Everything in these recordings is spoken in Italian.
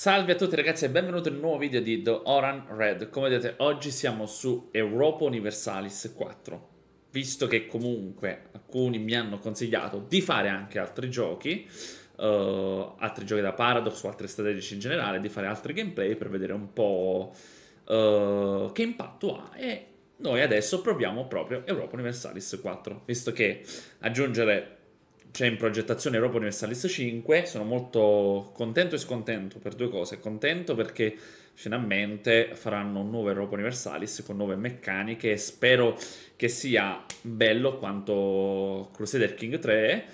Salve a tutti ragazzi e benvenuti in un nuovo video di The Oran Red. Come vedete oggi siamo su Europa Universalis 4. Visto che comunque alcuni mi hanno consigliato di fare anche altri giochi, uh, altri giochi da Paradox o altri strategici in generale, di fare altri gameplay per vedere un po' uh, che impatto ha e noi adesso proviamo proprio Europa Universalis 4, visto che aggiungere c'è in progettazione Europa Universalis 5, sono molto contento e scontento per due cose. Contento perché finalmente faranno un nuovo Europa Universalis con nuove meccaniche e spero che sia bello quanto Crusader King 3.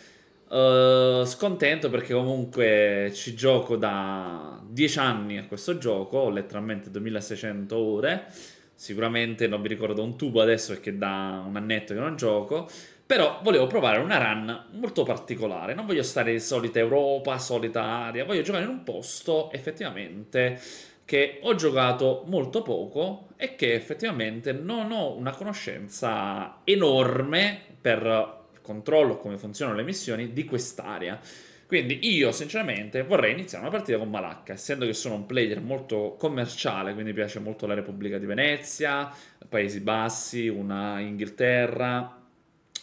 Uh, eh, scontento perché comunque ci gioco da 10 anni a questo gioco, ho letteralmente 2600 ore, sicuramente non mi ricordo un tubo adesso perché da un annetto che non gioco, però volevo provare una run molto particolare, non voglio stare in solita Europa, solita area, voglio giocare in un posto effettivamente che ho giocato molto poco e che effettivamente non ho una conoscenza enorme per controllo, come funzionano le missioni di quest'area. Quindi io sinceramente vorrei iniziare una partita con Malacca, essendo che sono un player molto commerciale, quindi mi piace molto la Repubblica di Venezia, Paesi Bassi, una Inghilterra,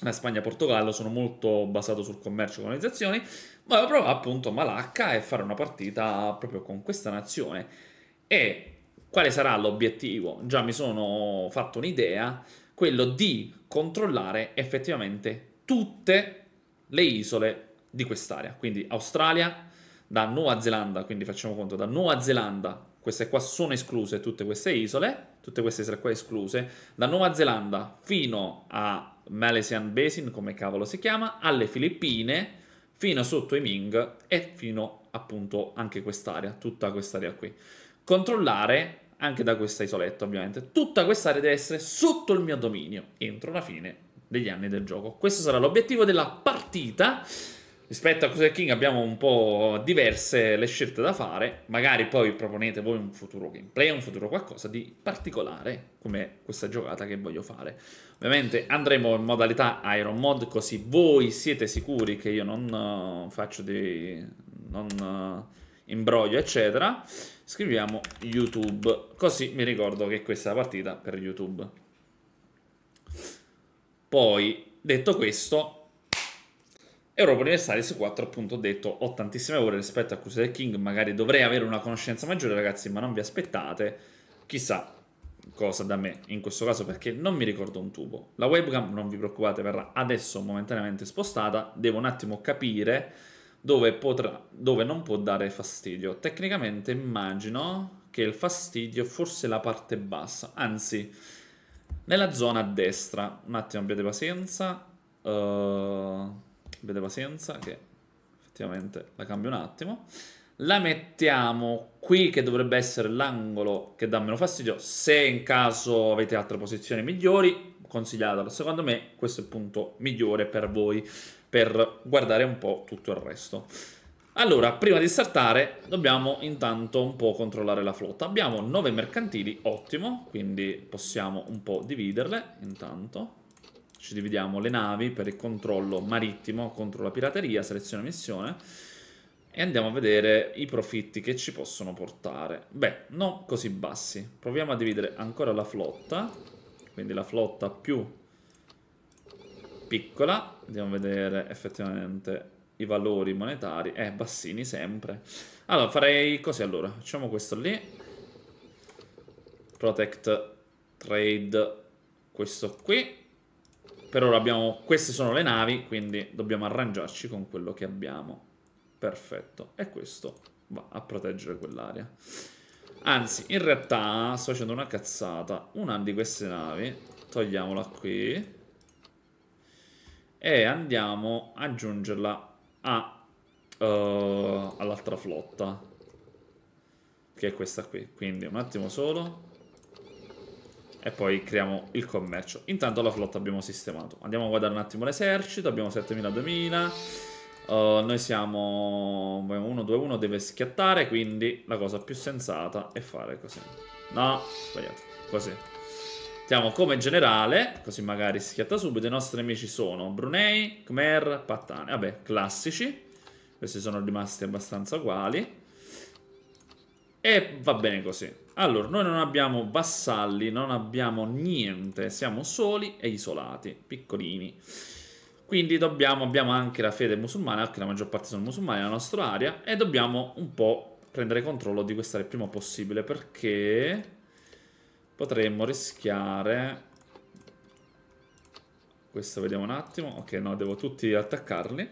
la Spagna Portogallo sono molto basato sul commercio e colonizzazioni, ma provare appunto Malacca e fare una partita proprio con questa nazione. E quale sarà l'obiettivo? Già mi sono fatto un'idea, quello di controllare effettivamente tutte le isole di quest'area, quindi Australia, da Nuova Zelanda, quindi facciamo conto da Nuova Zelanda, queste qua sono escluse tutte queste isole, tutte queste isole qua escluse, da Nuova Zelanda fino a Malaysian Basin, come cavolo si chiama, alle Filippine, fino sotto i Ming e fino appunto anche quest'area, tutta quest'area qui. Controllare anche da questa isoletta ovviamente, tutta quest'area deve essere sotto il mio dominio entro la fine degli anni del gioco. Questo sarà l'obiettivo della partita rispetto a Crusader King abbiamo un po' diverse le scelte da fare, magari poi proponete voi un futuro gameplay, un futuro qualcosa di particolare, come questa giocata che voglio fare. Ovviamente andremo in modalità Iron Mod, così voi siete sicuri che io non uh, faccio di. non uh, imbroglio, eccetera. Scriviamo YouTube, così mi ricordo che questa è la partita per YouTube. Poi, detto questo, Europa Universalis 4 appunto ho detto ho tantissime ore rispetto a Crusader King, magari dovrei avere una conoscenza maggiore ragazzi, ma non vi aspettate, chissà cosa da me in questo caso perché non mi ricordo un tubo. La webcam, non vi preoccupate, verrà adesso momentaneamente spostata, devo un attimo capire dove, potrà, dove non può dare fastidio. Tecnicamente immagino che il fastidio forse la parte bassa, anzi nella zona a destra, un attimo abbiate pazienza. Uh abbiate pazienza che effettivamente la cambio un attimo. La mettiamo qui che dovrebbe essere l'angolo che dà meno fastidio. Se in caso avete altre posizioni migliori, consigliatelo. Secondo me questo è il punto migliore per voi per guardare un po' tutto il resto. Allora, prima di startare dobbiamo intanto un po' controllare la flotta. Abbiamo 9 mercantili, ottimo, quindi possiamo un po' dividerle intanto ci dividiamo le navi per il controllo marittimo contro la pirateria, seleziona missione e andiamo a vedere i profitti che ci possono portare. Beh, non così bassi. Proviamo a dividere ancora la flotta, quindi la flotta più piccola. Andiamo a vedere effettivamente i valori monetari. Eh, bassini sempre. Allora, farei così allora. Facciamo questo lì. Protect Trade questo qui per ora abbiamo... Queste sono le navi, quindi dobbiamo arrangiarci con quello che abbiamo. Perfetto. E questo va a proteggere quell'area. Anzi, in realtà sto facendo una cazzata. Una di queste navi, togliamola qui. E andiamo a aggiungerla a, uh, all'altra flotta. Che è questa qui. Quindi un attimo solo e poi creiamo il commercio. Intanto la flotta abbiamo sistemato. Andiamo a guardare un attimo l'esercito, abbiamo 7000-2000. Uh, noi siamo 1-2-1 deve schiattare, quindi la cosa più sensata è fare così. No, sbagliato, così. Mettiamo come generale, così magari schiatta subito. I nostri nemici sono Brunei, Khmer, Pattane. Vabbè, classici. Questi sono rimasti abbastanza uguali. E va bene così. Allora, noi non abbiamo vassalli, non abbiamo niente, siamo soli e isolati, piccolini. Quindi dobbiamo, abbiamo anche la fede musulmana, anche la maggior parte sono musulmani nella nostra area, e dobbiamo un po' prendere controllo di questa il prima possibile, perché potremmo rischiare... Questo vediamo un attimo. Ok, no, devo tutti attaccarli.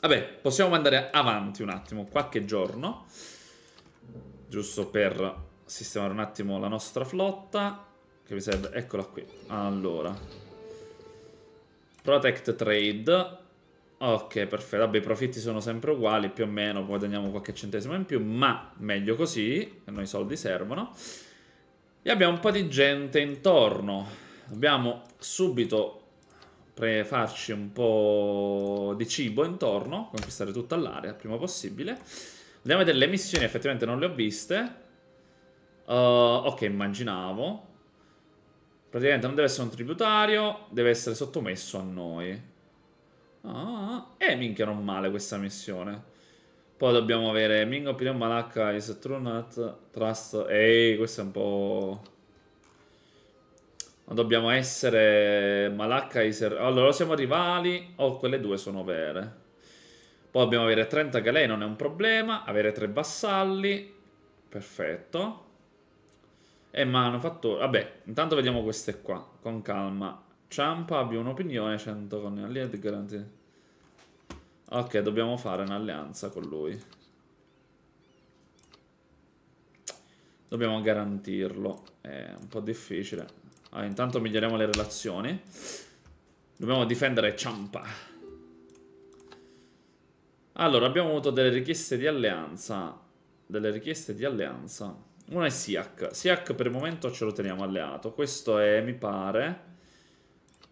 Vabbè, possiamo andare avanti un attimo, qualche giorno. Giusto per sistemare un attimo la nostra flotta, che mi serve, eccola qui. Allora, Protect Trade. Ok, perfetto. Vabbè, i profitti sono sempre uguali, più o meno guadagniamo qualche centesimo in più, ma meglio così, a noi i soldi servono. E abbiamo un po' di gente intorno. Dobbiamo subito farci un po' di cibo intorno, conquistare tutta l'area prima possibile. Andiamo a vedere le missioni, effettivamente non le ho viste. Uh, ok, immaginavo. Praticamente non deve essere un tributario, deve essere sottomesso a noi. Ah, e eh, minchia non male questa missione. Poi dobbiamo avere Mingo Pilion Malacca is true not trust. Ehi, questo è un po'... Dobbiamo essere Malacca is... Allora, siamo rivali o quelle due sono vere. Poi dobbiamo avere 30 galee, non è un problema. Avere 3 vassalli. Perfetto. Eh, ma hanno fatto... Vabbè, intanto vediamo queste qua, con calma. Ciampa, abbia un'opinione, 100 con gli Allied Guarantee. Ok, dobbiamo fare un'alleanza con lui. Dobbiamo garantirlo. È un po' difficile. Allora, intanto miglioriamo le relazioni. Dobbiamo difendere Ciampa. Allora, abbiamo avuto delle richieste di alleanza. Delle richieste di alleanza. Uno è Siak. Siak per il momento ce lo teniamo alleato. Questo è, mi pare...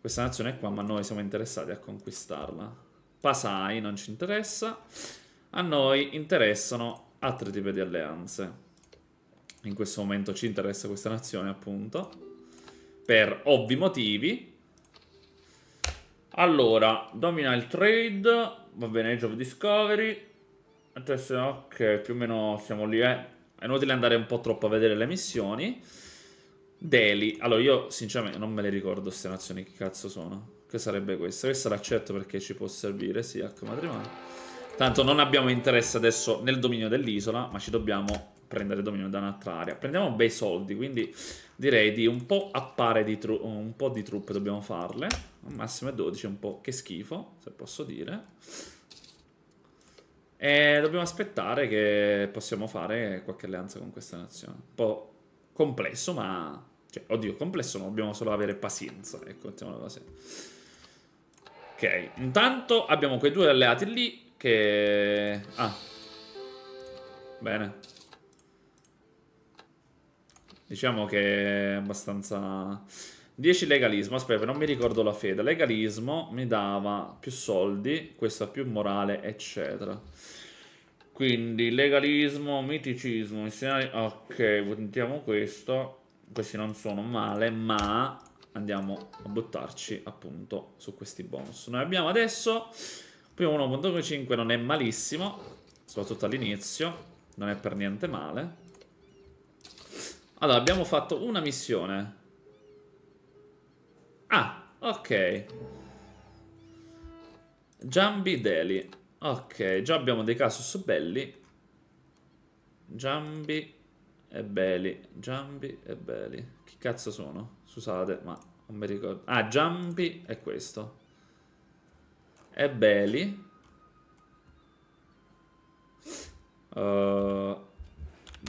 Questa nazione è qua, ma noi siamo interessati a conquistarla. Pasai non ci interessa. A noi interessano altri tipi di alleanze. In questo momento ci interessa questa nazione, appunto. Per ovvi motivi. Allora, domina il trade. Va bene, Age of Discovery. Adesso, ok, più o meno siamo lì, eh. È inutile andare un po' troppo a vedere le missioni. Delhi. Allora, io sinceramente non me le ricordo queste nazioni che cazzo sono. Che sarebbe questa? Questa l'accetto perché ci può servire, sì, H matrimonio. Tanto non abbiamo interesse adesso nel dominio dell'isola, ma ci dobbiamo prendere dominio da un'altra area. Prendiamo bei soldi, quindi direi di un po' appare di un po' di truppe dobbiamo farle. Al massimo è 12, un po' che schifo, se posso dire. E dobbiamo aspettare che possiamo fare qualche alleanza con questa nazione. Un po' complesso, ma... Cioè, oddio, complesso, ma dobbiamo solo avere pazienza. Ecco, eh, mettiamola così. Ok, intanto abbiamo quei due alleati lì che... Ah. Bene. Diciamo che è abbastanza... 10 legalismo, aspetta, non mi ricordo la fede. Legalismo mi dava più soldi, questo ha più morale, eccetera. Quindi legalismo, miticismo, missionari... Ok, buttiamo questo. Questi non sono male, ma andiamo a buttarci appunto su questi bonus. Noi abbiamo adesso primo 1.5 non è malissimo, soprattutto all'inizio, non è per niente male. Allora, abbiamo fatto una missione. Ah, ok. Jambi Deli. Ok, già abbiamo dei casus belli. Giambi e belli. Giambi e belli. Chi cazzo sono? Scusate, ma non mi ricordo. Ah, Giambi è questo. E belli. Uh, eh,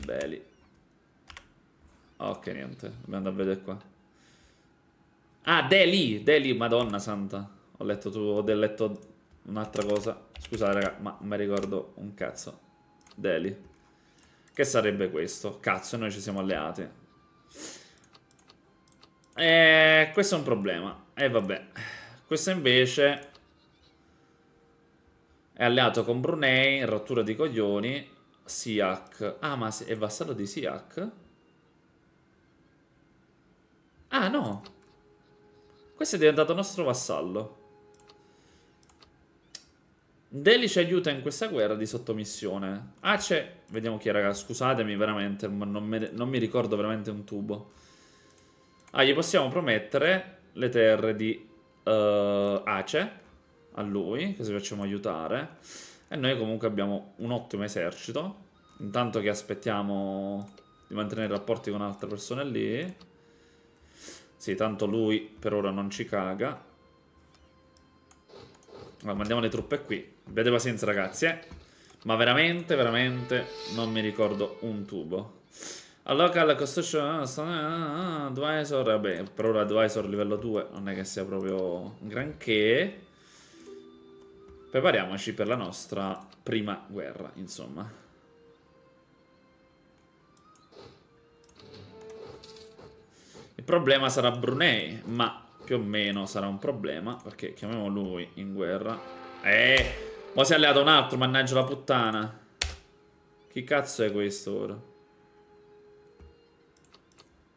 belli. Ok, niente. Dobbiamo andare a vedere qua. Ah, Deli! Deli, madonna santa. Ho letto tu, ho letto un'altra cosa. Scusate, raga, ma mi ricordo un cazzo. Deli. Che sarebbe questo? Cazzo, noi ci siamo alleati. E eh, questo è un problema. E eh, vabbè. Questo invece è alleato con Brunei, rottura di coglioni, Siak. Ah, ma è vassallo di Siak? Ah, no. Questo è diventato nostro vassallo. Delhi ci aiuta in questa guerra di sottomissione. Ace, ah, vediamo chi è raga, scusatemi veramente, ma non, me, non, mi ricordo veramente un tubo. Ah, gli possiamo promettere le terre di uh, Ace, a lui, così facciamo aiutare. E noi comunque abbiamo un ottimo esercito, intanto che aspettiamo di mantenere rapporti con altre persone lì. Sì, tanto lui per ora non ci caga. Allora, mandiamo le truppe qui. Abbiate pazienza, ragazzi, eh. Ma veramente, veramente non mi ricordo un tubo. Allora, local costruction... Ah, advisor... Ah, ah, ah, vabbè, per ora advisor livello 2 non è che sia proprio granché. Prepariamoci per la nostra prima guerra, insomma. Il problema sarà Brunei, ma più o meno sarà un problema, perché chiamiamo lui in guerra. Eh! Ma si è alleato un altro, mannaggia la puttana. Chi cazzo è questo ora?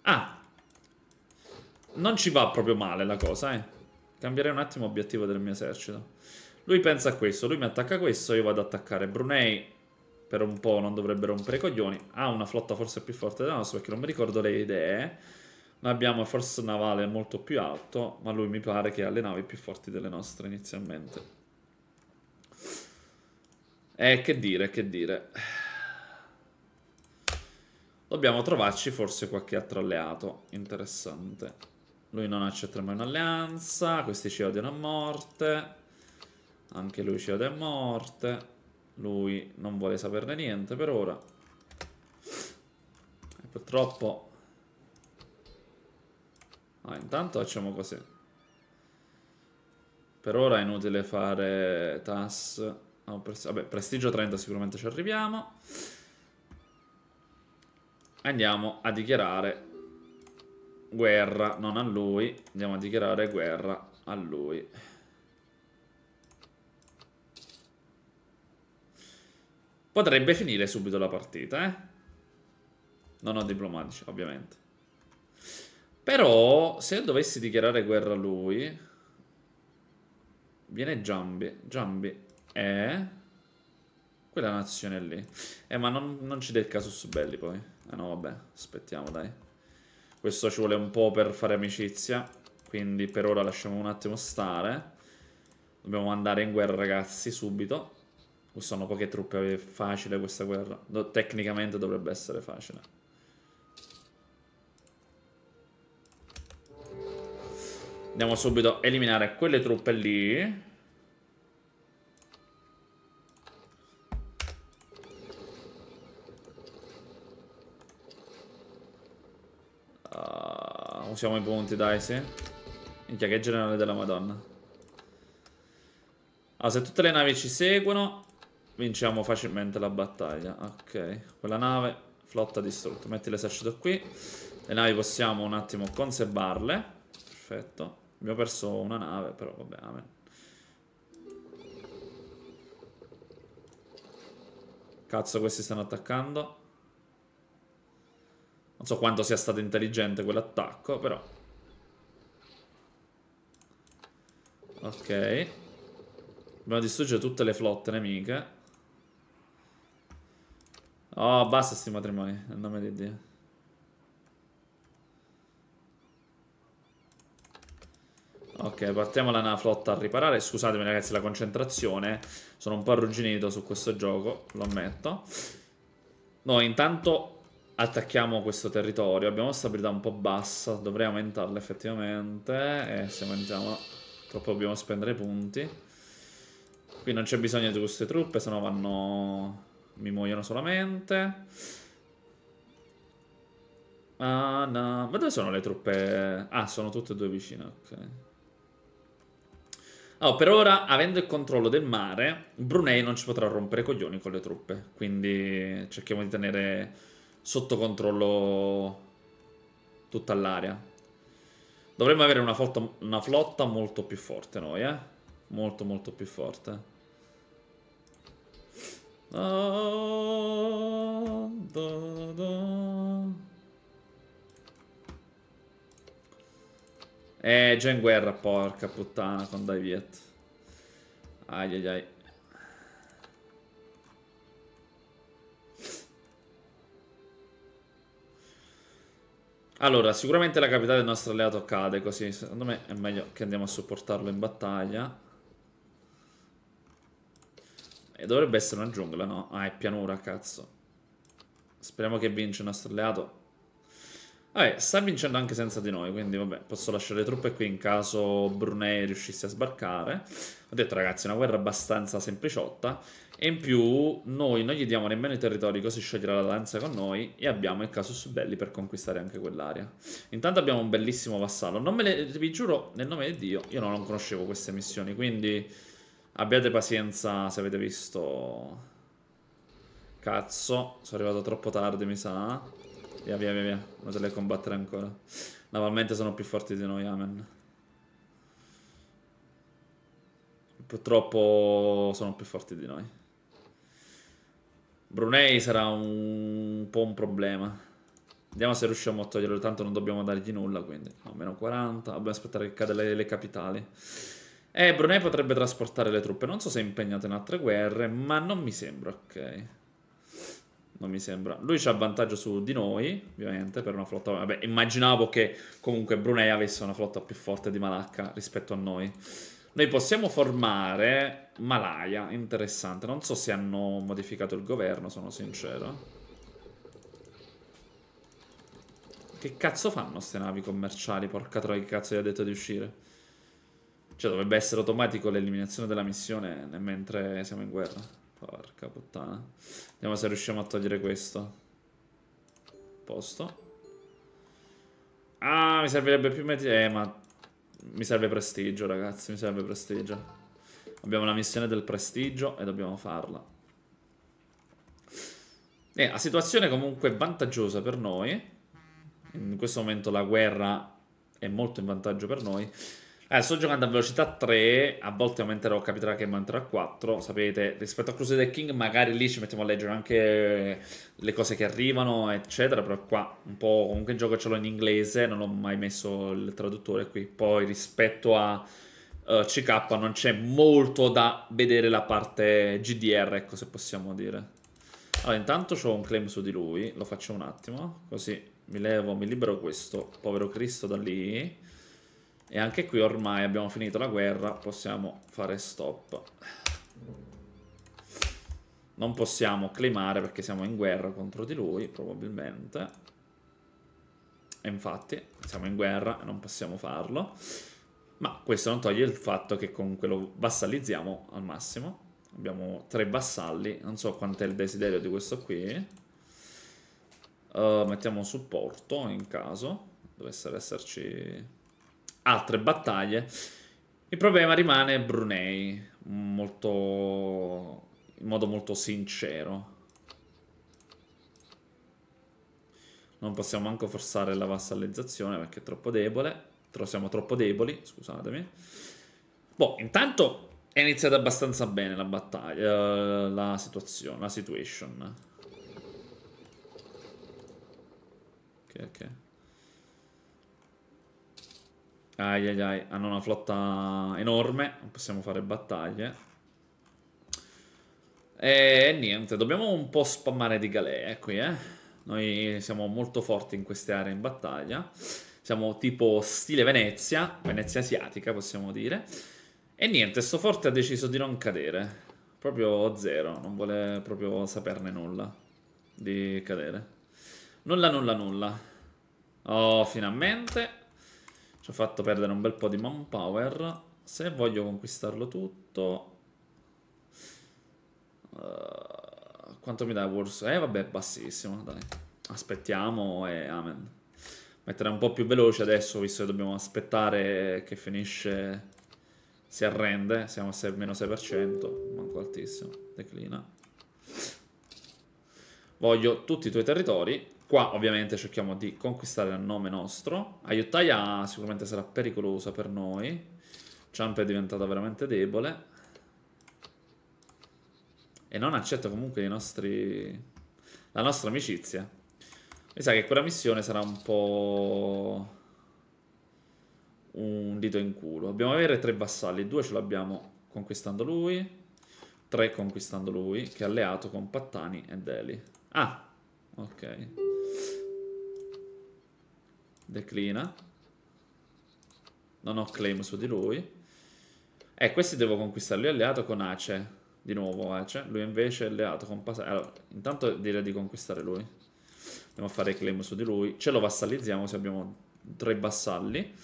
Ah! Non ci va proprio male la cosa, eh. Cambierei un attimo obiettivo del mio esercito. Lui pensa a questo, lui mi attacca a questo, io vado ad attaccare Brunei. Per un po' non dovrebbe rompere i coglioni. Ha una flotta forse più forte della nostra, perché non mi ricordo le idee. eh noi abbiamo il force navale molto più alto, ma lui mi pare che ha le navi più forti delle nostre inizialmente. E eh, che dire, che dire. Dobbiamo trovarci forse qualche altro alleato interessante. Lui non accetta mai un'alleanza, questi ci odiano a morte. Anche lui ci odia a morte. Lui non vuole saperne niente per ora. E purtroppo Ah, intanto facciamo così. Per ora è inutile fare TAS. No, pres vabbè, prestigio 30 sicuramente ci arriviamo. Andiamo a dichiarare guerra, non a lui. Andiamo a dichiarare guerra a lui. Potrebbe finire subito la partita, eh? Non ho diplomatici, ovviamente. Però, se io dovessi dichiarare guerra a lui, viene Giambi. Giambi è... Quella nazione lì. Eh, ma non, non ci dà il su belli poi. Ah no, vabbè, aspettiamo, dai. Questo ci vuole un po' per fare amicizia. Quindi per ora lasciamo un attimo stare. Dobbiamo andare in guerra, ragazzi, subito. Sono poche truppe, è facile questa guerra. Do tecnicamente dovrebbe essere facile. Andiamo subito a eliminare quelle truppe lì. Uh, usiamo i punti, dai, sì. Minchia, che generale della madonna. Ah, se tutte le navi ci seguono, vinciamo facilmente la battaglia. Ok, quella nave, flotta distrutta. Metti l'esercito qui. Le navi possiamo un attimo conservarle. Perfetto. Abbiamo perso una nave, però vabbè, amen. Cazzo, questi stanno attaccando. Non so quanto sia stato intelligente quell'attacco, però. Ok. Dobbiamo distruggere tutte le flotte nemiche. Oh, basta sti matrimoni, nel nome di Dio. Ok, partiamo da flotta a riparare. Scusatemi ragazzi la concentrazione. Sono un po' arrugginito su questo gioco, lo ammetto. Noi intanto attacchiamo questo territorio. Abbiamo stabilità un po' bassa, dovrei aumentarla effettivamente. E se mangiamo troppo dobbiamo spendere punti. Qui non c'è bisogno di queste truppe, se no vanno... mi muoiono solamente. Ah, no. Ma dove sono le truppe? Ah, sono tutte e due vicine, ok. Oh, per ora, avendo il controllo del mare, Brunei non ci potrà rompere coglioni con le truppe. Quindi cerchiamo di tenere sotto controllo tutta l'area. Dovremmo avere una flotta, una flotta molto più forte noi, eh? Molto, molto più forte. Da, da, da. Eh, già in guerra, porca puttana, con Dai Viet. Ai ai ai. Allora, sicuramente la capitale del nostro alleato cade, così secondo me è meglio che andiamo a supportarlo in battaglia. E dovrebbe essere una giungla, no? Ah, è pianura, cazzo. Speriamo che vince il nostro alleato. Vabbè, sta vincendo anche senza di noi, quindi vabbè, posso lasciare le truppe qui in caso Brunei riuscisse a sbarcare. Ho detto ragazzi, è una guerra abbastanza sempliciotta. E in più noi non gli diamo nemmeno i territori così scioglierà l'alleanza con noi e abbiamo il caso su Belli per conquistare anche quell'area. Intanto abbiamo un bellissimo vassallo. Non me le, vi giuro, nel nome di Dio, io non conoscevo queste missioni, quindi abbiate pazienza se avete visto... Cazzo, sono arrivato troppo tardi mi sa... Via, via, via, via. Non se le combattere ancora. Normalmente sono più forti di noi, amen. Purtroppo sono più forti di noi. Brunei sarà un, un po' un problema. Vediamo se riusciamo a toglierlo, tanto non dobbiamo dargli nulla, quindi. No, meno 40, dobbiamo aspettare che cade le, le capitali. Eh, Brunei potrebbe trasportare le truppe. Non so se è impegnato in altre guerre, ma non mi sembra, ok non mi sembra. Lui c'ha vantaggio su di noi, ovviamente, per una flotta... Vabbè, immaginavo che comunque Brunei avesse una flotta più forte di Malacca rispetto a noi. Noi possiamo formare Malaya, interessante. Non so se hanno modificato il governo, sono sincero. Che cazzo fanno queste navi commerciali? Porca troia, che cazzo gli ha detto di uscire? Cioè, dovrebbe essere automatico l'eliminazione della missione eh, mentre siamo in guerra. Porca lontana. Eh. Vediamo se riusciamo a togliere questo. Posto. Ah, mi servirebbe più metri... Eh, ma... Mi serve prestigio, ragazzi. Mi serve prestigio. Abbiamo la missione del prestigio e dobbiamo farla. Eh, la situazione comunque vantaggiosa per noi. In questo momento la guerra è molto in vantaggio per noi. Eh, sto giocando a velocità 3, a volte aumenterò, capiterà che aumenterò a 4, sapete, rispetto a Crusader King magari lì ci mettiamo a leggere anche le cose che arrivano, eccetera, però qua un po' comunque il gioco ce l'ho in inglese, non ho mai messo il traduttore qui, poi rispetto a uh, eh, CK non c'è molto da vedere la parte GDR, ecco se possiamo dire. Allora, intanto ho un claim su di lui, lo faccio un attimo, così mi levo, mi libero questo povero Cristo da lì... E anche qui ormai abbiamo finito la guerra, possiamo fare stop. Non possiamo climare perché siamo in guerra contro di lui, probabilmente. E infatti siamo in guerra e non possiamo farlo. Ma questo non toglie il fatto che comunque lo vassalizziamo al massimo. Abbiamo tre vassalli, non so quant'è il desiderio di questo qui. Uh, mettiamo supporto in caso dovessero esserci altre battaglie. Il problema rimane Brunei, molto, in modo molto sincero. Non possiamo manco forzare la vassalizzazione perché è troppo debole. Tro siamo troppo deboli, scusatemi. Boh, intanto è iniziata abbastanza bene la battaglia, eh, la situazione, la situation. Ok, ok. Ai ai ai, hanno una flotta enorme, non possiamo fare battaglie. E niente, dobbiamo un po' spammare di galee qui, eh. Noi siamo molto forti in queste aree in battaglia. Siamo tipo stile Venezia, Venezia asiatica possiamo dire. E niente, sto forte ha deciso di non cadere. Proprio zero, non vuole proprio saperne nulla di cadere. Nulla, nulla, nulla. Oh, finalmente ci ho fatto perdere un bel po' di manpower. Se voglio conquistarlo tutto... Uh, quanto mi dà Wars? Eh vabbè, bassissimo, dai. Aspettiamo e amen. Mettere un po' più veloce adesso, visto che dobbiamo aspettare che finisce... Si arrende, siamo a meno 6%, manco altissimo, declina. Voglio tutti i tuoi territori Qua ovviamente cerchiamo di conquistare a nome nostro. Ayutthaya sicuramente sarà pericolosa per noi. Champ è diventata veramente debole. E non accetta comunque i nostri... la nostra amicizia. Mi sa che quella missione sarà un po' un dito in culo. Dobbiamo avere tre vassalli. Due ce l'abbiamo conquistando lui. Tre conquistando lui, che è alleato con Pattani e Deli. Ah, ok. Declina. Non ho claim su di lui. E questi devo conquistare Lui è alleato con Ace. Di nuovo Ace. Lui invece è alleato con Pasai. Allora, intanto direi di conquistare lui. Andiamo a fare claim su di lui. Ce lo vassalizziamo se abbiamo tre vassalli.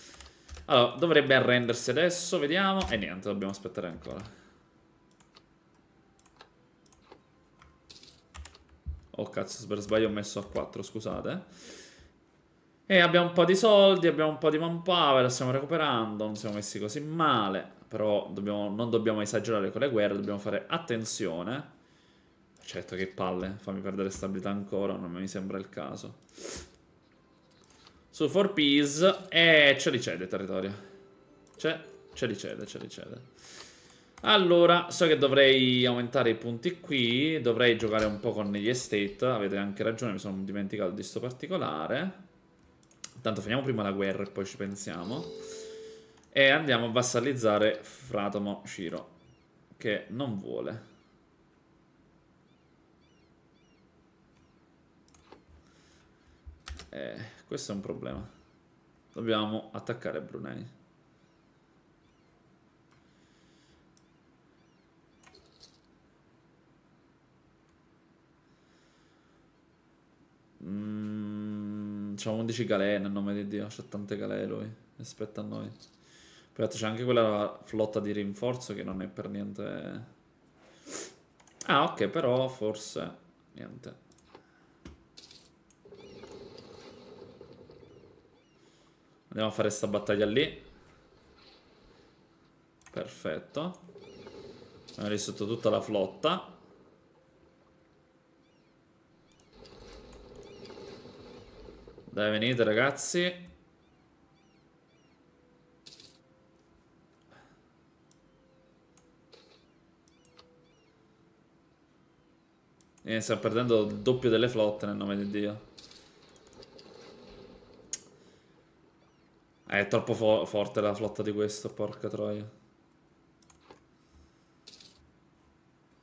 Allora, dovrebbe arrendersi adesso. Vediamo. E niente, dobbiamo aspettare ancora. Oh cazzo, per sbaglio ho messo a 4, scusate. E abbiamo un po' di soldi, abbiamo un po' di manpower, lo stiamo recuperando, non siamo messi così male. Però dobbiamo, non dobbiamo esagerare con le guerre, dobbiamo fare attenzione. Certo, che palle, fammi perdere stabilità ancora, non mi sembra il caso. Su for Peace, e ce li cede il territorio. Cioè, ce li cede, ce li cede. Allora, so che dovrei aumentare i punti qui, dovrei giocare un po' con gli estate, avete anche ragione, mi sono dimenticato di sto particolare. Tanto finiamo prima la guerra e poi ci pensiamo. E andiamo a vassalizzare Fratomo Shiro, che non vuole. Eh, questo è un problema. Dobbiamo attaccare Brunei. Mm c'ha 11 galee nel nome di Dio, c'ha tante galee lui aspetta a noi. Peraltro c'è anche quella flotta di rinforzo che non è per niente... Ah ok, però forse... niente. Andiamo a fare sta battaglia lì. Perfetto. Abbiamo risolto tutta la flotta. Dai, venite ragazzi. E eh, sta perdendo il doppio delle flotte nel nome di Dio. Eh, è troppo fo forte la flotta di questo, porca troia.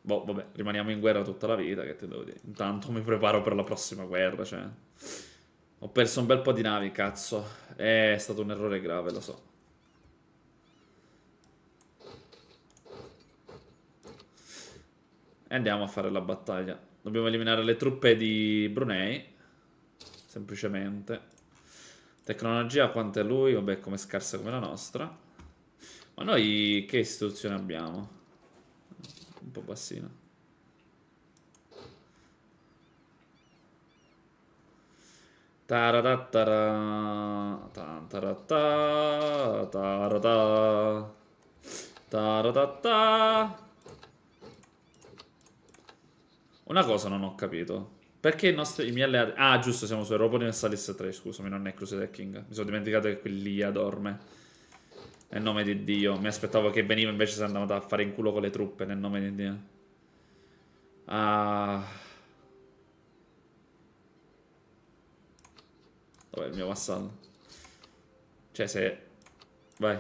Boh, vabbè, rimaniamo in guerra tutta la vita, che ti devo dire. Intanto mi preparo per la prossima guerra, cioè... Ho perso un bel po' di navi, cazzo. È stato un errore grave, lo so. E andiamo a fare la battaglia. Dobbiamo eliminare le truppe di Brunei. Semplicemente. Tecnologia quanto è lui? Vabbè, come scarsa come la nostra. Ma noi che istituzione abbiamo? Un po' bassino. Taratattara. Taratatta. Taratatta. Taratatta. Una cosa non ho capito. Perché i, nostri, i miei alleati... Ah, giusto, siamo su Europa Universalis 3, scusami, non è Crusader King. Mi sono dimenticato che quell'IA dorme. Nel nome di Dio. Mi aspettavo che veniva, invece se andava a fare in culo con le truppe, nel nome di Dio. Ah... Poi il mio vassallo. Cioè se... Vai.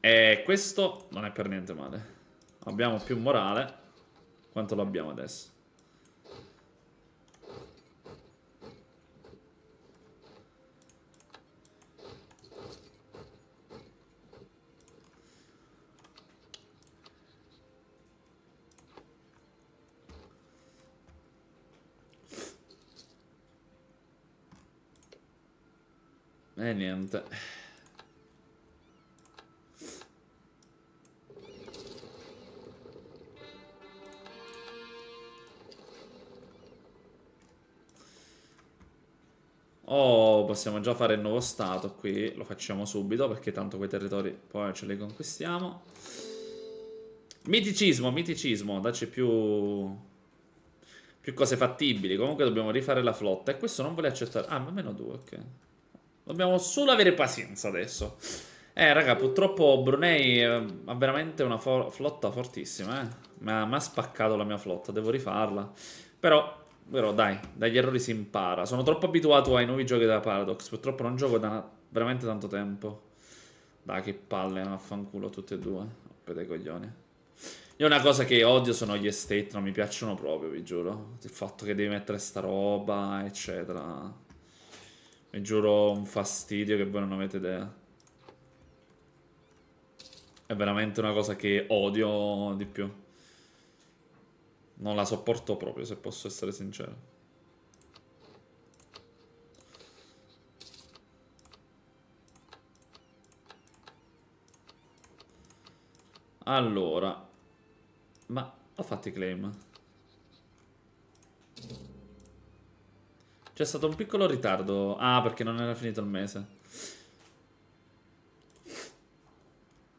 E questo non è per niente male. Abbiamo più morale. Quanto lo abbiamo adesso? E eh, niente. Oh, possiamo già fare il nuovo stato qui. Lo facciamo subito perché tanto quei territori poi ce li conquistiamo. Miticismo, miticismo. Dacci più... Più cose fattibili. Comunque dobbiamo rifare la flotta. E questo non vuole accettare... Ah, ma meno due, ok. Dobbiamo solo avere pazienza adesso. Eh, raga, purtroppo Brunei eh, ha veramente una for flotta fortissima, eh. mi ha spaccato la mia flotta, devo rifarla. Però, però, dai, dagli errori si impara. Sono troppo abituato ai nuovi giochi da Paradox. Purtroppo non gioco da veramente tanto tempo. Dai, che palle, affanculo tutti e due. Pete coglioni. Io una cosa che odio sono gli estate, non mi piacciono proprio, vi giuro. Il fatto che devi mettere sta roba, eccetera. Mi giuro un fastidio che voi non avete idea. È veramente una cosa che odio di più. Non la sopporto proprio, se posso essere sincero. Allora Ma ho fatto i claim C'è stato un piccolo ritardo. Ah, perché non era finito il mese.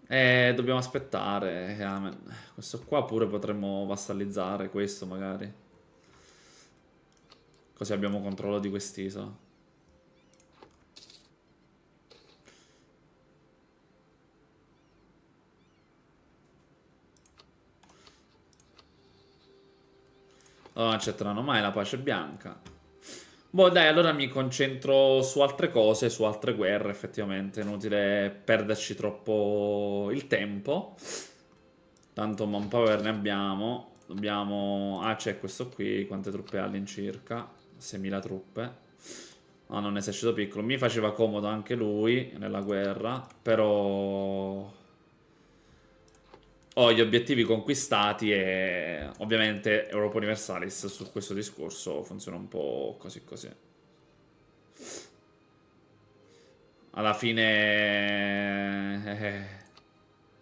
Eh, dobbiamo aspettare. Eh, amen. Questo qua pure potremmo vassalizzare, questo magari. Così abbiamo controllo di quest'isola. Oh, non accetteranno mai la pace bianca. Boh, dai, allora mi concentro su altre cose, su altre guerre, effettivamente. Inutile perderci troppo il tempo. Tanto manpower ne abbiamo. Dobbiamo... Ah, c'è questo qui. Quante truppe ha all'incirca? 6.000 truppe. Ah, non esercito piccolo. Mi faceva comodo anche lui nella guerra, però ho gli obiettivi conquistati e ovviamente Europa Universalis su questo discorso funziona un po' così così. Alla fine...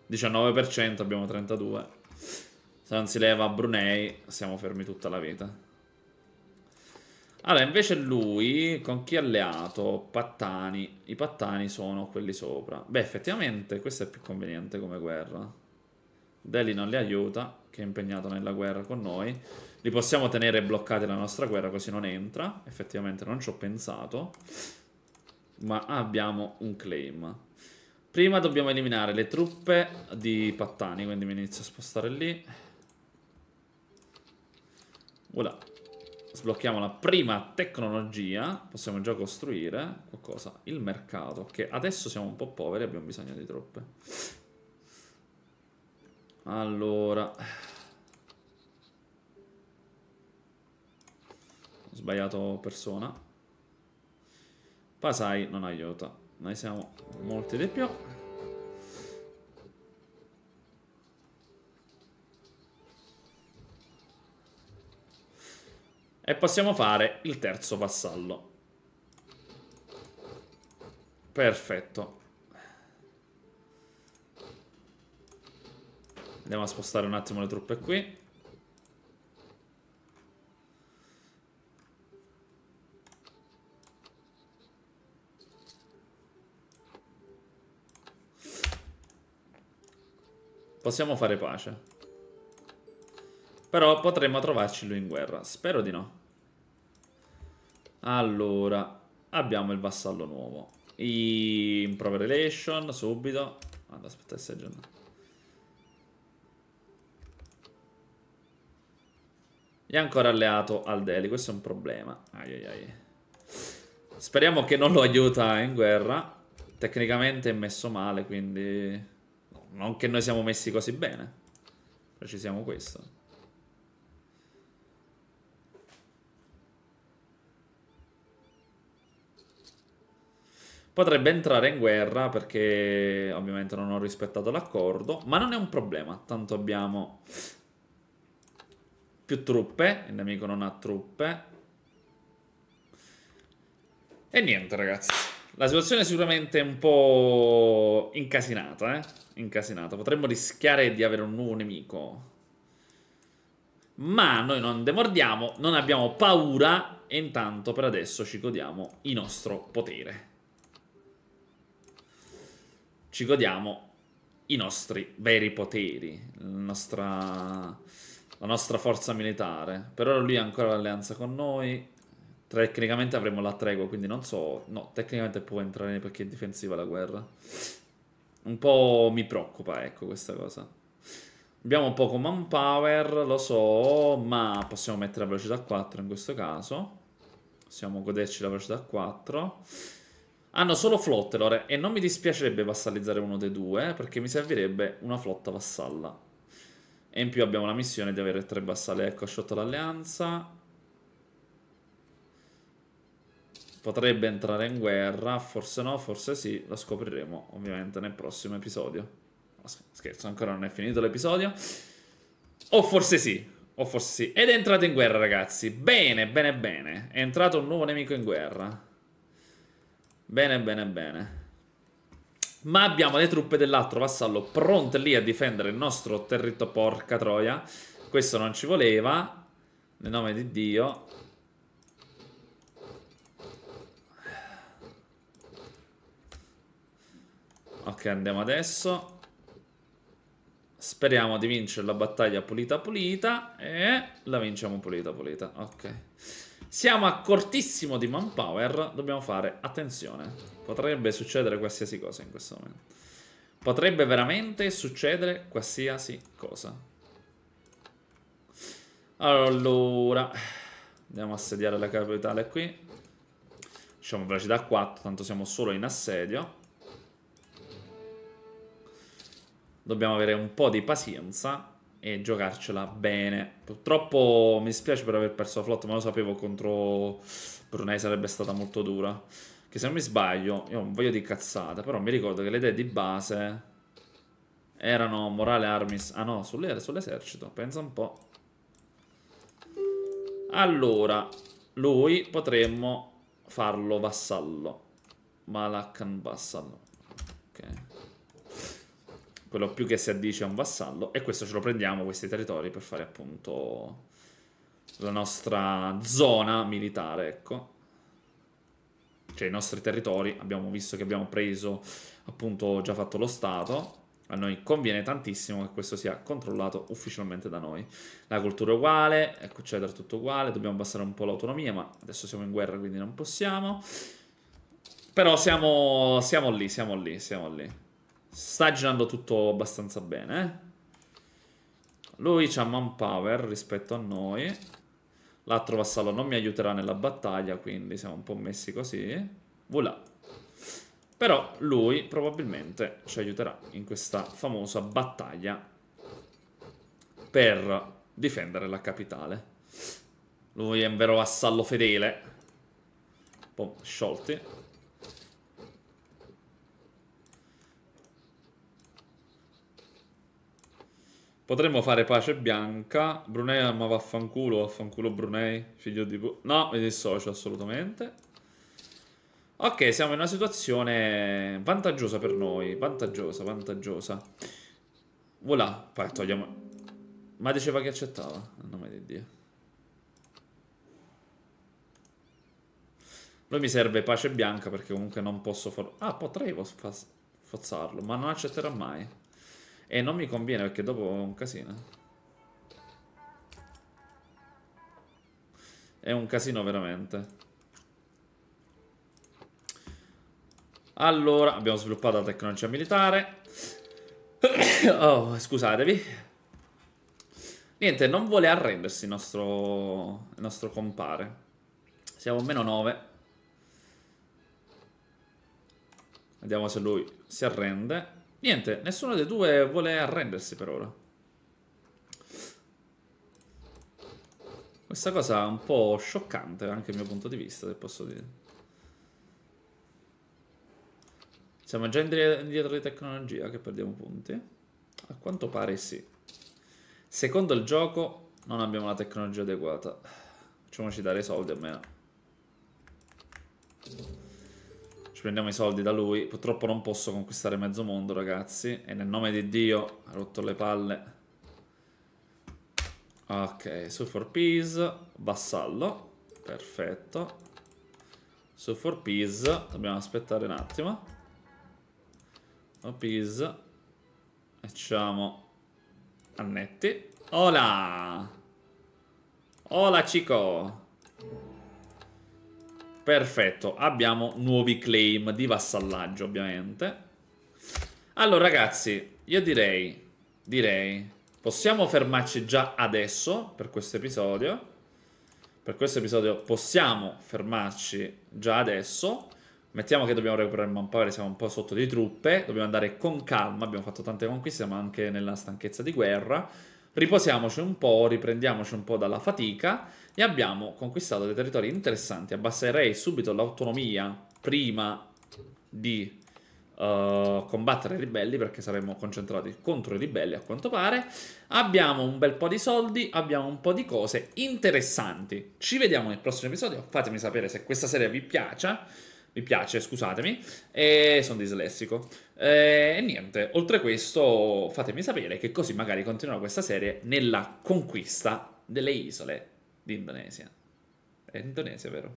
19% eh, abbiamo 32. Se non si leva Brunei siamo fermi tutta la vita. Allora, invece lui, con chi è alleato? Pattani. I pattani sono quelli sopra. Beh, effettivamente, questo è più conveniente come guerra. Deli non li aiuta, che è impegnato nella guerra con noi. Li possiamo tenere bloccati la nostra guerra così non entra. Effettivamente non ci ho pensato. Ma abbiamo un claim. Prima dobbiamo eliminare le truppe di Pattani, quindi mi inizio a spostare lì. Voilà. Sblocchiamo la prima tecnologia. Possiamo già costruire qualcosa. Il mercato, che adesso siamo un po' poveri, abbiamo bisogno di truppe. Allora. Ho sbagliato persona. Pasai non aiuta. Noi siamo molti di più. E possiamo fare il terzo vassallo. Perfetto. Andiamo a spostare un attimo le truppe qui. Possiamo fare pace. Però potremmo trovarci lui in guerra. Spero di no. Allora, abbiamo il vassallo nuovo. Improve relation, subito. Allora, aspetta, sei aggiornato. È ancora alleato al Deli, questo è un problema. Ai ai ai. Speriamo che non lo aiuta in guerra. Tecnicamente è messo male, quindi... Non che noi siamo messi così bene. Precisiamo questo. Potrebbe entrare in guerra perché ovviamente non ho rispettato l'accordo, ma non è un problema, tanto abbiamo più truppe. Il nemico non ha truppe. E niente, ragazzi. La situazione è sicuramente un po' incasinata, eh? Incasinata. Potremmo rischiare di avere un nuovo nemico. Ma noi non demordiamo, non abbiamo paura e intanto per adesso ci godiamo il nostro potere. Ci godiamo i nostri veri poteri, la nostra la nostra forza militare. Per ora lui ha ancora l'alleanza con noi. Tecnicamente avremo la tregua, quindi non so... No, tecnicamente può entrare perché è difensiva la guerra. Un po' mi preoccupa, ecco, questa cosa. Abbiamo poco manpower, lo so, ma possiamo mettere la velocità 4 in questo caso. Possiamo goderci la velocità 4. Hanno ah, solo flotte, allora, e non mi dispiacerebbe vassalizzare uno dei due, perché mi servirebbe una flotta vassalla. E in più abbiamo la missione di avere tre bassali. ecco sotto l'alleanza. Potrebbe entrare in guerra, forse no, forse sì, lo scopriremo ovviamente nel prossimo episodio. scherzo, ancora non è finito l'episodio. O forse sì, o forse sì. Ed è entrato in guerra ragazzi, bene, bene, bene. È entrato un nuovo nemico in guerra. Bene, bene, bene. Ma abbiamo le truppe dell'altro vassallo pronte lì a difendere il nostro territorio. Porca troia. Questo non ci voleva. Nel nome di Dio. Ok, andiamo adesso. Speriamo di vincere la battaglia pulita pulita. E la vinciamo pulita pulita. Ok. Siamo a cortissimo di manpower, dobbiamo fare attenzione. Potrebbe succedere qualsiasi cosa in questo momento. Potrebbe veramente succedere qualsiasi cosa. Allora, andiamo a assediare la capitale qui. Facciamo velocità 4, tanto siamo solo in assedio. Dobbiamo avere un po' di pazienza e giocarcela bene. Purtroppo mi spiace per aver perso la flotta, ma lo sapevo contro Brunei sarebbe stata molto dura. Che se non mi sbaglio, io non voglio di cazzata, però mi ricordo che le idee di base erano morale armis... Ah no, sull'esercito, pensa un po'. Allora, lui potremmo farlo vassallo. Malakan vassallo. Ok quello più che si addice a un vassallo, e questo ce lo prendiamo, questi territori, per fare appunto la nostra zona militare, ecco. Cioè i nostri territori, abbiamo visto che abbiamo preso, appunto, già fatto lo Stato, a noi conviene tantissimo che questo sia controllato ufficialmente da noi. La cultura è uguale, ecco, c'è da tutto uguale, dobbiamo abbassare un po' l'autonomia, ma adesso siamo in guerra quindi non possiamo. Però siamo, siamo lì, siamo lì, siamo lì. Sta girando tutto abbastanza bene. Lui ha manpower rispetto a noi. L'altro vassallo non mi aiuterà nella battaglia, quindi siamo un po' messi così. Voilà. Però lui probabilmente ci aiuterà in questa famosa battaglia per difendere la capitale. Lui è un vero vassallo fedele. Boh, sciolti. Potremmo fare pace bianca. Brunei ma vaffanculo, vaffanculo Brunei, figlio di... No, mi dissocio assolutamente. Ok, siamo in una situazione vantaggiosa per noi. Vantaggiosa, vantaggiosa. Voilà, poi togliamo... Ma diceva che accettava, a nome di Dio. Lui mi serve pace bianca perché comunque non posso far... Ah, potrei forzarlo, ma non accetterà mai. E non mi conviene perché dopo è un casino. È un casino veramente. Allora, abbiamo sviluppato la tecnologia militare. oh, scusatevi. Niente, non vuole arrendersi il nostro, il nostro compare. Siamo a meno 9. Vediamo se lui si arrende. Niente, nessuno dei due vuole arrendersi per ora. Questa cosa è un po' scioccante anche dal mio punto di vista, se posso dire. Siamo già indietro di tecnologia che perdiamo punti. A quanto pare sì. Secondo il gioco non abbiamo la tecnologia adeguata. Facciamoci dare i soldi almeno. prendiamo i soldi da lui. Purtroppo non posso conquistare mezzo mondo, ragazzi. E nel nome di Dio, ha rotto le palle. Ok, su for peace, vassallo. Perfetto. Su for peace, dobbiamo aspettare un attimo. Oh, peace. Facciamo Annetti. Hola! Hola, Chico! Perfetto, abbiamo nuovi claim di vassallaggio ovviamente. Allora ragazzi, io direi, direi, possiamo fermarci già adesso per questo episodio. Per questo episodio possiamo fermarci già adesso. Mettiamo che dobbiamo recuperare il manpower, siamo un po' sotto di truppe, dobbiamo andare con calma, abbiamo fatto tante conquiste, siamo anche nella stanchezza di guerra riposiamoci un po', riprendiamoci un po' dalla fatica e abbiamo conquistato dei territori interessanti. Abbasserei subito l'autonomia prima di uh, combattere i ribelli perché saremmo concentrati contro i ribelli a quanto pare. Abbiamo un bel po' di soldi, abbiamo un po' di cose interessanti. Ci vediamo nel prossimo episodio, fatemi sapere se questa serie vi piace mi piace, scusatemi, e sono dislessico. E niente, oltre a questo fatemi sapere che così magari continuerò questa serie nella conquista delle isole d'Indonesia. È Indonesia, vero?